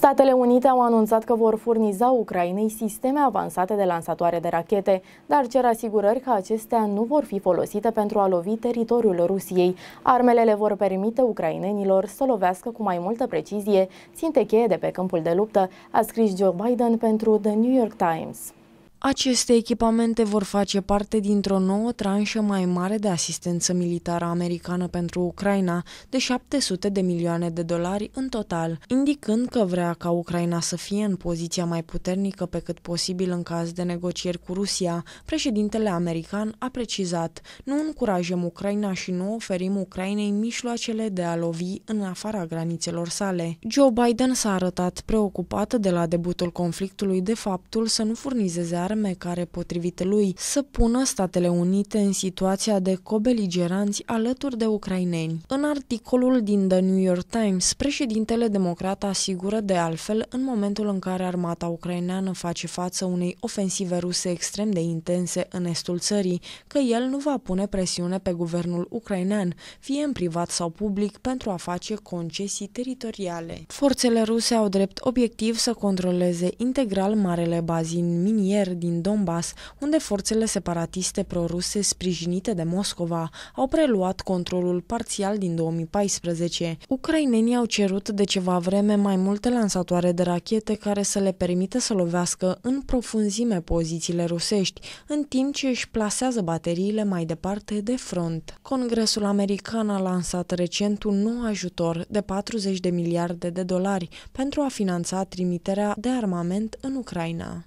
Statele Unite au anunțat că vor furniza Ucrainei sisteme avansate de lansatoare de rachete, dar cer asigurări că acestea nu vor fi folosite pentru a lovi teritoriul Rusiei. Armele le vor permite ucrainenilor să lovească cu mai multă precizie ținte cheie de pe câmpul de luptă, a scris Joe Biden pentru The New York Times. Aceste echipamente vor face parte dintr-o nouă tranșă mai mare de asistență militară americană pentru Ucraina de 700 de milioane de dolari în total, indicând că vrea ca Ucraina să fie în poziția mai puternică pe cât posibil în caz de negocieri cu Rusia. Președintele american a precizat, nu încurajăm Ucraina și nu oferim Ucrainei mijloacele de a lovi în afara granițelor sale. Joe Biden s-a arătat preocupat de la debutul conflictului de faptul să nu furnizeze arme arme care, potrivit lui, să pună Statele Unite în situația de cobeligeranți alături de ucraineni. În articolul din The New York Times, președintele democrat asigură de altfel, în momentul în care armata ucraineană face față unei ofensive ruse extrem de intense în estul țării, că el nu va pune presiune pe guvernul ucrainean, fie în privat sau public, pentru a face concesii teritoriale. Forțele ruse au drept obiectiv să controleze integral marele bazin minier din Donbass, unde forțele separatiste proruse sprijinite de Moscova au preluat controlul parțial din 2014. Ucrainenii au cerut de ceva vreme mai multe lansatoare de rachete care să le permită să lovească în profunzime pozițiile rusești, în timp ce își plasează bateriile mai departe de front. Congresul american a lansat recent un nou ajutor de 40 de miliarde de dolari pentru a finanța trimiterea de armament în Ucraina.